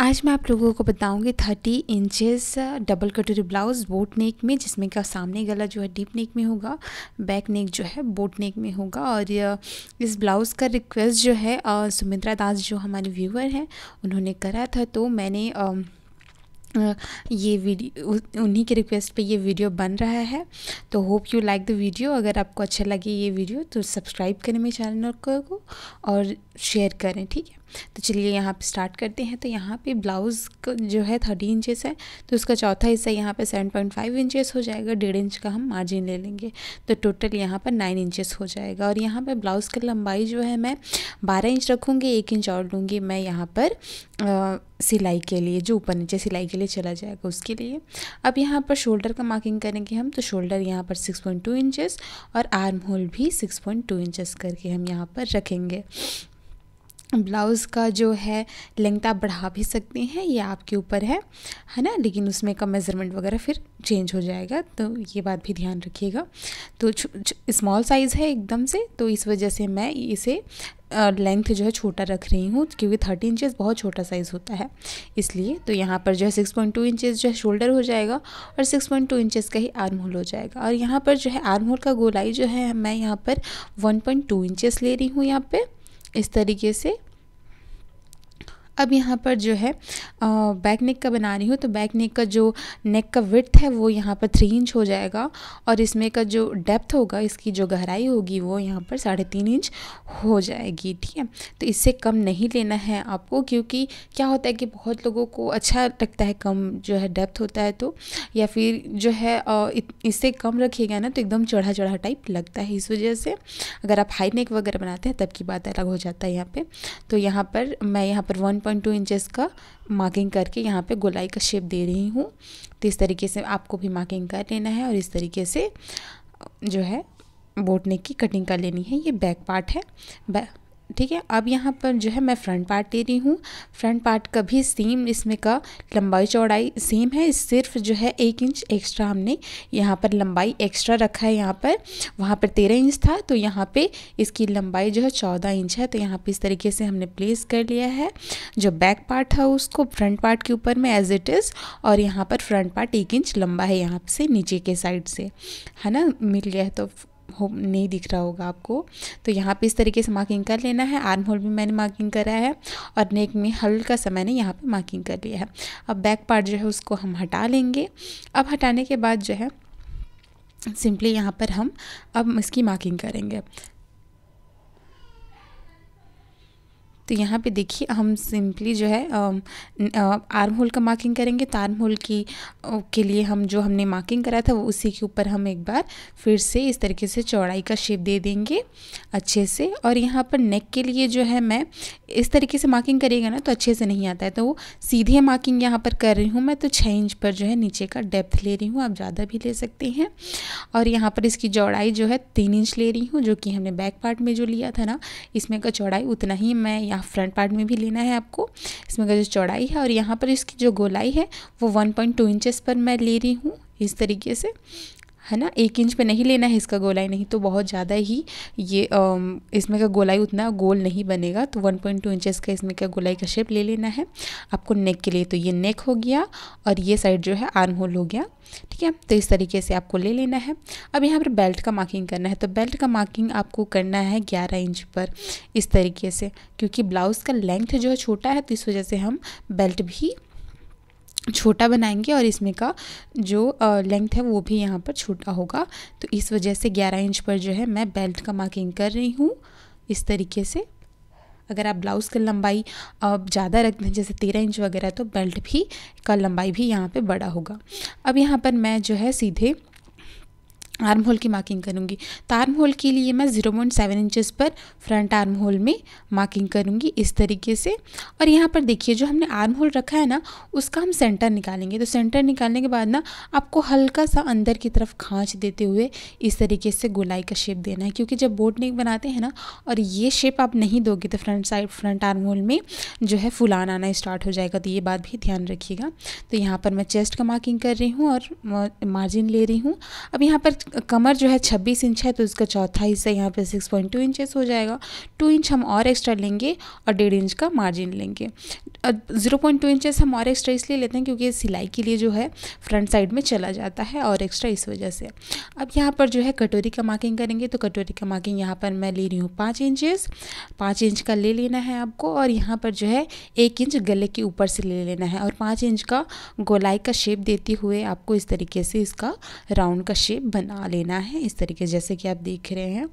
आज मैं आप लोगों को बताऊंगी थर्टी इंचेस डबल कटोरी ब्लाउज़ बोट नेक में जिसमें का सामने गला जो है डीप नेक में होगा बैक नेक जो है बोट नेक में होगा और uh, इस ब्लाउज़ का रिक्वेस्ट जो है uh, सुमित्रा दास जो हमारे व्यूअर हैं उन्होंने करा था तो मैंने आ, um, uh, ये वीडियो उन्हीं के रिक्वेस्ट पे ये वीडियो बन रहा है तो hope you like the video अगर आपको अच्छा लगे ये वीडियो तो सब्सक्राइब करें मेरे चैनल को और शेयर करें ठीक है तो चलिए यहाँ पे स्टार्ट करते हैं तो यहाँ पे ब्लाउज़ जो है थर्टी इंचेस है तो उसका चौथा हिस्सा यहाँ पे सेवन पॉइंट फाइव इंचेस हो जाएगा डेढ़ इंच का हम मार्जिन ले लेंगे तो टोटल यहाँ पर नाइन इंचेस हो जाएगा और यहाँ पर ब्लाउज़ की लंबाई जो है मैं बारह इंच रखूँगी एक इंच और लूँगी मैं यहाँ पर आ, सिलाई के लिए जो ऊपर नीचे सिलाई के लिए चला जाएगा उसके लिए अब यहाँ पर शोल्डर का मार्किंग करेंगे हम तो शोल्डर यहाँ पर सिक्स टू इंचेस और आर्म होल भी सिक्स टू इंचेस करके हम यहाँ पर रखेंगे ब्लाउज़ का जो है लेंथ आप बढ़ा भी सकते हैं ये आपके ऊपर है है ना लेकिन उसमें का मेज़रमेंट वगैरह फिर चेंज हो जाएगा तो ये बात भी ध्यान रखिएगा तो स्मॉल साइज़ है एकदम से तो इस वजह से मैं इसे लेंथ जो है छोटा रख रही हूँ क्योंकि थर्टी इंचेस बहुत छोटा साइज़ होता है इसलिए तो यहाँ पर जो है सिक्स पॉइंट टू इंचज़ जो है शोल्डर हो जाएगा और सिक्स पॉइंट टू इंचज़ का ही आर्म होल हो जाएगा और यहाँ पर जो है आर्म होल का गोलाई जो है मैं यहाँ पर वन पॉइंट टू इंचज़ ले रही हूँ यहाँ पर इस तरीके से अब यहाँ पर जो है बैक नेक का बना रही हूँ तो बैक नेक का जो नेक का विथ है वो यहाँ पर थ्री इंच हो जाएगा और इसमें का जो डेप्थ होगा इसकी जो गहराई होगी वो यहाँ पर साढ़े तीन इंच हो जाएगी ठीक है तो इससे कम नहीं लेना है आपको क्योंकि क्या होता है कि बहुत लोगों को अच्छा लगता है कम जो है डेप्थ होता है तो या फिर जो है इससे कम रखिएगा ना तो एकदम चढ़ा चढ़ा टाइप लगता है इस वजह से अगर आप हाई नेक वगैरह बनाते हैं तब की बात अलग हो जाता है यहाँ पर तो यहाँ पर मैं यहाँ पर वन 1.2 इंचेस का मार्किंग करके यहाँ पे गोलाई का शेप दे रही हूँ तो इस तरीके से आपको भी मार्किंग कर लेना है और इस तरीके से जो है बोटने की कटिंग कर लेनी है ये बैक पार्ट है ठीक है अब यहाँ पर जो है मैं फ्रंट पार्ट दे रही हूँ फ्रंट पार्ट का भी सेम इसमें का लंबाई चौड़ाई सेम है सिर्फ जो है एक इंच एक्स्ट्रा हमने यहाँ पर लंबाई एक्स्ट्रा रखा है यहाँ पर वहाँ पर तेरह इंच था तो यहाँ पे इसकी लंबाई जो है चौदह इंच है तो यहाँ पे इस तरीके से हमने प्लेस कर लिया है जो बैक पार्ट था उसको फ्रंट पार्ट के ऊपर में एज इट इज़ और यहाँ पर फ्रंट पार्ट एक इंच लंबा है यहाँ से नीचे के साइड से है ना मिल गया है तो हो नहीं दिख रहा होगा आपको तो यहाँ पे इस तरीके से मार्किंग कर लेना है आर्म होल भी मैंने मार्किंग करा है और नेक में हल्का सा मैंने यहाँ पे मार्किंग कर लिया है अब बैक पार्ट जो है उसको हम हटा लेंगे अब हटाने के बाद जो है सिंपली यहाँ पर हम अब इसकी मार्किंग करेंगे तो यहाँ पे देखिए हम सिंपली जो है आर्म होल का मार्किंग करेंगे तो आर्म होल की के लिए हम जो हमने मार्किंग करा था वो उसी के ऊपर हम एक बार फिर से इस तरीके से चौड़ाई का शेप दे देंगे अच्छे से और यहाँ पर नेक के लिए जो है मैं इस तरीके से मार्किंग करेगा ना तो अच्छे से नहीं आता है तो सीधे मार्किंग यहाँ पर कर रही हूँ मैं तो छः इंच पर जो है नीचे का डेप्थ ले रही हूँ आप ज़्यादा भी ले सकते हैं और यहाँ पर इसकी चौड़ाई जो है तीन इंच ले रही हूँ जो कि हमने बैक पार्ट में जो लिया था ना इसमें का चौड़ाई उतना ही मैं यहाँ फ्रंट पार्ट में भी लेना है आपको इसमें का जो चौड़ाई है और यहाँ पर इसकी जो गोलाई है वो वन पॉइंट टू इंचज़ पर मैं ले रही हूँ इस तरीके से है ना एक इंच पे नहीं लेना है इसका गोलाई नहीं तो बहुत ज़्यादा ही ये इसमें का गोलाई उतना गोल नहीं बनेगा तो 1.2 पॉइंट इंचेस का इसमें का गोलाई का शेप ले लेना है आपको नेक के लिए तो ये नेक हो गया और ये साइड जो है आर्म होल हो गया ठीक है तो इस तरीके से आपको ले लेना है अब यहाँ पर बेल्ट का मार्किंग करना है तो बेल्ट का मार्किंग आपको करना है ग्यारह इंच पर इस तरीके से क्योंकि ब्लाउज़ का लेंथ जो है छोटा है तो इस वजह से हम बेल्ट भी छोटा बनाएंगे और इसमें का जो लेंथ है वो भी यहाँ पर छोटा होगा तो इस वजह से 11 इंच पर जो है मैं बेल्ट का मार्किंग कर रही हूँ इस तरीके से अगर आप ब्लाउज़ की लंबाई ज़्यादा रखते हैं जैसे तेरह इंच वगैरह तो बेल्ट भी का लंबाई भी यहाँ पे बड़ा होगा अब यहाँ पर मैं जो है सीधे आर्म होल की मार्किंग करूँगी तो आर्म होल के लिए मैं ज़ीरो पॉइंट सेवन इंचज़ पर फ्रंट आर्म होल में मार्किंग करूँगी इस तरीके से और यहाँ पर देखिए जो हमने आर्म होल रखा है ना उसका हम सेंटर निकालेंगे तो सेंटर निकालने के बाद ना आपको हल्का सा अंदर की तरफ खाँच देते हुए इस तरीके से गोलाई का शेप देना है क्योंकि जब बोट नेक बनाते हैं ना और ये शेप आप नहीं दोगे तो front side front arm hole में जो है फुलान आना स्टार्ट हो जाएगा तो ये बात भी ध्यान रखिएगा तो यहाँ पर मैं चेस्ट का मार्किंग कर रही हूँ और मार्जिन ले रही हूँ अब यहाँ पर कमर जो है 26 इंच है तो इसका चौथा हिस्सा यहाँ पे 6.2 पॉइंट इंचेस हो जाएगा 2 इंच हम और एक्स्ट्रा लेंगे और डेढ़ इंच का मार्जिन लेंगे 0.2 पॉइंट इंचेस हम और एक्स्ट्रा इसलिए लेते हैं क्योंकि सिलाई के लिए जो है फ्रंट साइड में चला जाता है और एक्स्ट्रा इस वजह से अब यहाँ पर जो है कटोरी का मार्किंग करेंगे तो कटोरी का मार्किंग यहाँ पर मैं ले रही हूँ पाँच इंचेस पाँच इंच का ले लेना है आपको और यहाँ पर जो है एक इंच गले के ऊपर से ले लेना है और पाँच इंच का गोलाई का शेप देते हुए आपको इस तरीके से इसका राउंड का शेप बना बना लेना है इस तरीके जैसे कि आप देख रहे हैं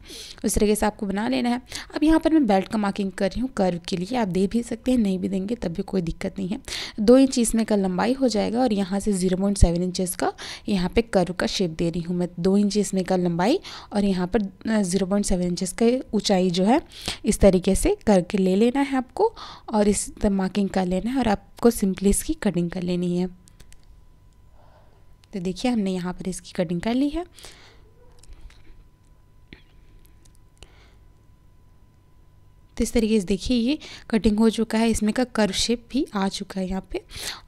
उस तरीके से आपको बना लेना है अब यहाँ पर मैं बेल्ट का मार्किंग कर रही हूँ कर्व के लिए आप दे भी सकते हैं नहीं भी देंगे तब भी कोई दिक्कत नहीं है दो इंच इसमें का लंबाई हो जाएगा और यहाँ से ज़ीरो पॉइंट सेवन इंचज़ का यहाँ पर कर्व का शेप दे रही हूँ मैं दो इंच इसमें का लंबाई और यहाँ पर ज़ीरो पॉइंट सेवन इंचज़ का ऊँचाई जो है इस तरीके से करके ले लेना है आपको और इस मार्किंग कर लेना है और आपको सिंपली इसकी कटिंग कर लेनी है तो देखिए हमने यहाँ पर इसकी कटिंग कर ली है तो इस तरीके से देखिए ये कटिंग हो चुका है इसमें का कर्व शेप भी आ चुका है यहाँ पे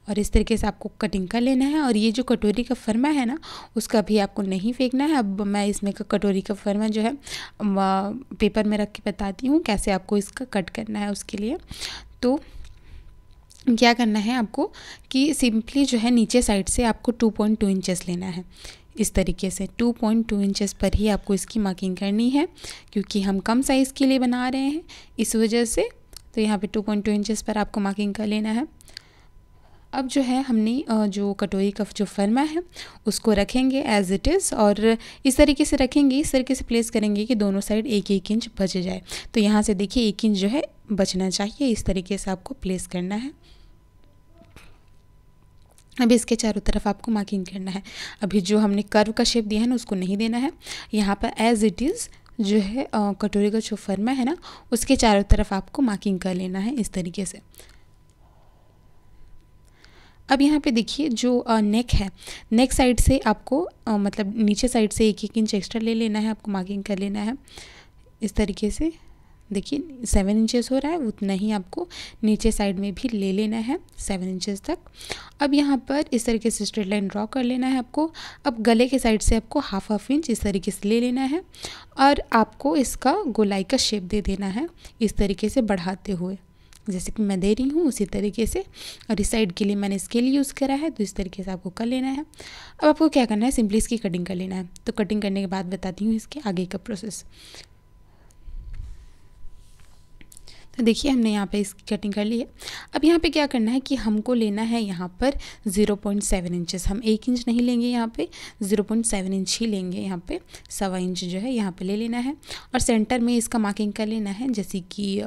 और इस तरीके से आपको कटिंग कर लेना है और ये जो कटोरी का फरमा है ना उसका भी आपको नहीं फेंकना है अब मैं इसमें का कटोरी का फरमा जो है पेपर में रख के बताती हूँ कैसे आपको इसका कट करना है उसके लिए तो क्या करना है आपको कि सिंपली जो है नीचे साइड से आपको 2.2 पॉइंट लेना है इस तरीके से 2.2 पॉइंट पर ही आपको इसकी मार्किंग करनी है क्योंकि हम कम साइज़ के लिए बना रहे हैं इस वजह से तो यहाँ पे 2.2 पॉइंट पर आपको मार्किंग कर लेना है अब जो है हमने जो कटोरी का जो फर्मा है उसको रखेंगे एज इट इज़ और इस तरीके से रखेंगे इस तरीके से प्लेस करेंगे कि दोनों साइड एक एक इंच बच जाए तो यहाँ से देखिए एक इंच जो है बचना चाहिए इस तरीके से आपको प्लेस करना है अभी इसके चारों तरफ आपको मार्किंग करना है अभी जो हमने कर्व का शेप दिया है ना उसको नहीं देना है यहाँ पर एज इट इज़ जो है कटोरी का जो फर्मा है ना उसके चारों तरफ आपको मार्किंग कर लेना है इस तरीके से अब यहाँ पे देखिए जो नेक है नेक साइड से आपको आ, मतलब नीचे साइड से एक एक इंच एक्स्ट्रा ले लेना है आपको मार्किंग कर लेना है इस तरीके से देखिए सेवन इंचेस हो रहा है उतना ही आपको नीचे साइड में भी ले लेना है सेवन इंचेस तक अब यहाँ पर इस तरीके से स्ट्रेट लाइन ड्रॉ कर लेना है आपको अब गले के साइड से आपको हाफ हाफ इंच इस तरीके से ले लेना है और आपको इसका गोलाई का शेप दे देना है इस तरीके से बढ़ाते हुए जैसे कि मैं दे रही हूँ उसी तरीके से और इस साइड के लिए मैंने स्केल यूज़ करा है तो इस तरीके से आपको कर लेना है अब आपको क्या करना है सिंपली इसकी कटिंग कर लेना है तो कटिंग करने के बाद बताती हूँ इसके आगे का प्रोसेस तो देखिए हमने यहाँ पे इसकी कटिंग कर ली है अब यहाँ पे क्या करना है कि हमको लेना है यहाँ पर ज़ीरो पॉइंट सेवन हम एक इंच नहीं लेंगे यहाँ पे ज़ीरो पॉइंट सेवन इंच ही लेंगे यहाँ पे सवा इंच जो है यहाँ पे ले लेना है और सेंटर में इसका मार्किंग कर लेना है जैसे कि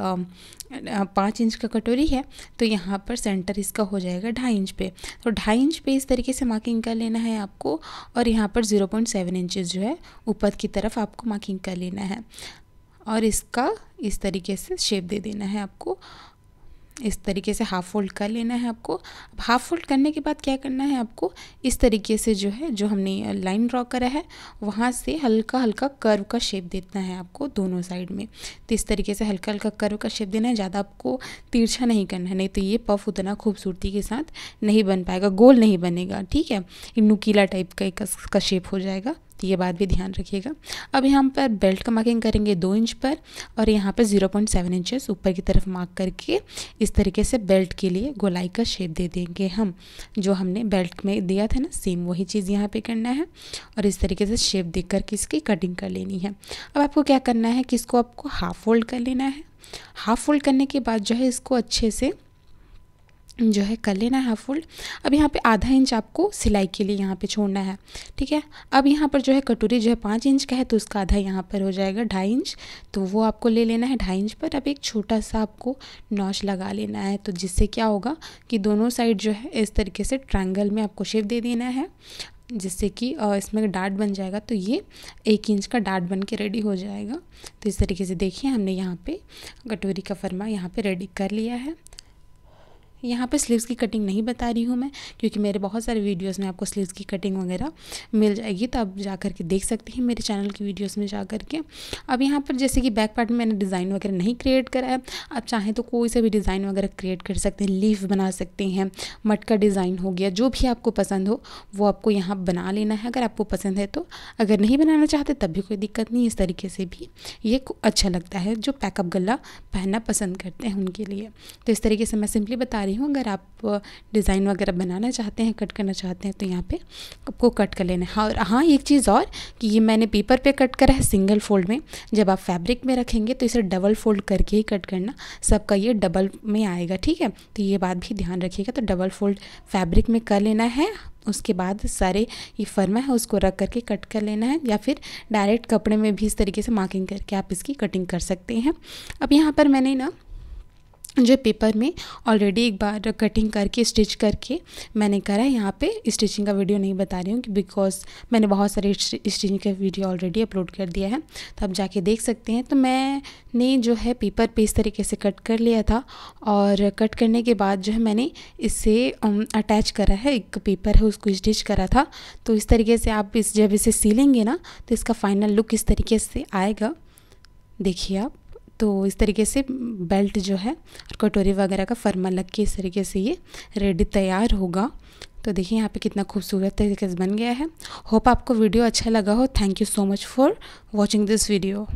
पाँच इंच का कटोरी है तो यहाँ पर सेंटर इसका हो जाएगा ढाई इंच पे तो ढाई इंच पे इस तरीके से मार्किंग कर लेना है आपको और यहाँ पर ज़ीरो पॉइंट सेवन इंचज़ जो है ऊपर की तरफ आपको मार्किंग कर लेना है और इसका इस तरीके से शेप दे देना है आपको इस तरीके से हाफ फोल्ड कर लेना है आपको अब हाफ फोल्ड करने के बाद क्या करना है आपको इस तरीके से जो है जो हमने लाइन ड्रॉ करा है वहाँ से हल्का हल्का कर्व का शेप देना है आपको दोनों साइड में तो इस तरीके से हल्का हल्का कर्व का शेप देना है ज़्यादा आपको तिरछा नहीं करना है नहीं तो ये पफ उतना खूबसूरती के साथ नहीं बन पाएगा गोल नहीं बनेगा ठीक है नुकीला टाइप का एक का शेप हो जाएगा तो ये बात भी ध्यान रखिएगा अब यहाँ पर बेल्ट का मार्किंग करेंगे दो इंच पर और यहाँ पर ज़ीरो पॉइंट सेवन इंचेस ऊपर की तरफ मार्क करके इस तरीके से बेल्ट के लिए गोलाई का शेप दे देंगे हम जो हमने बेल्ट में दिया था ना सेम वही चीज़ यहाँ पर करना है और इस तरीके से शेप देख करके इसकी कटिंग कर लेनी है अब आपको क्या करना है कि इसको आपको हाफ फोल्ड कर लेना है हाफ फोल्ड करने के बाद जो है इसको अच्छे से जो है कर लेना है हाफ फोल्ड अब यहाँ पे आधा इंच आपको सिलाई के लिए यहाँ पे छोड़ना है ठीक है अब यहाँ पर जो है कटोरी जो है पाँच इंच का है तो उसका आधा यहाँ पर हो जाएगा ढाई इंच तो वो आपको ले लेना है ढाई इंच पर अब एक छोटा सा आपको नॉच लगा लेना है तो जिससे क्या होगा कि दोनों साइड जो है इस तरीके से ट्राइंगल में आपको शेप दे देना है जिससे कि इसमें डार्ट बन जाएगा तो ये एक इंच का डार्ट बन के रेडी हो जाएगा तो इस तरीके से देखिए हमने यहाँ पर कटोरी का फरमा यहाँ पर रेडी कर लिया है यहाँ पे स्लीव्स की कटिंग नहीं बता रही हूँ मैं क्योंकि मेरे बहुत सारे वीडियोस में आपको स्लीव्स की कटिंग वगैरह मिल जाएगी तो आप जा कर के देख सकते हैं मेरे चैनल की वीडियोस में जा कर के अब यहाँ पर जैसे कि बैक पार्ट में मैंने डिज़ाइन वगैरह नहीं क्रिएट करा है आप चाहें तो कोई सा भी डिज़ाइन वगैरह क्रिएट कर सकते हैं लीफ बना सकते हैं मटका डिज़ाइन हो गया जो भी आपको पसंद हो वो आपको यहाँ बना लेना है अगर आपको पसंद है तो अगर नहीं बनाना चाहते तब भी कोई दिक्कत नहीं इस तरीके से भी ये अच्छा लगता है जो पैकअप गला पहनना पसंद करते हैं उनके लिए तो इस तरीके से मैं सिंपली बता रही हूँ अगर आप डिज़ाइन वगैरह बनाना चाहते हैं कट करना चाहते हैं तो यहाँ पे आपको कट कर लेना है हाँ, और हाँ एक चीज़ और कि ये मैंने पेपर पे कट करा है सिंगल फोल्ड में जब आप फैब्रिक में रखेंगे तो इसे डबल फोल्ड करके ही कट करना सबका ये डबल में आएगा ठीक है तो ये बात भी ध्यान रखिएगा तो डबल फोल्ड फैब्रिक में कर लेना है उसके बाद सारे ये फर्मा है उसको रख करके कट कर लेना है या फिर डायरेक्ट कपड़े में भी इस तरीके से मार्किंग करके आप इसकी कटिंग कर सकते हैं अब यहाँ पर मैंने ना जो पेपर में ऑलरेडी एक बार कटिंग करके स्टिच करके मैंने करा है यहाँ पे स्टिचिंग का वीडियो नहीं बता रही हूँ कि बिकॉज मैंने बहुत सारे स्टिचिंग का वीडियो ऑलरेडी अपलोड कर दिया है तो आप जाके देख सकते हैं तो मैंने जो है पेपर पे इस तरीके से कट कर लिया था और कट करने के बाद जो है मैंने इसे अटैच um, करा है एक पेपर है उसको स्टिच करा था तो इस तरीके से आप इस जब इसे सीलेंगे ना तो इसका फाइनल लुक इस तरीके से आएगा देखिए आप तो इस तरीके से बेल्ट जो है और कटोरी वगैरह का फरमा लग के इस तरीके से ये रेडी तैयार होगा तो देखिए यहाँ पे कितना खूबसूरत तरीके से बन गया है होप आपको वीडियो अच्छा लगा हो thank you so much for watching this video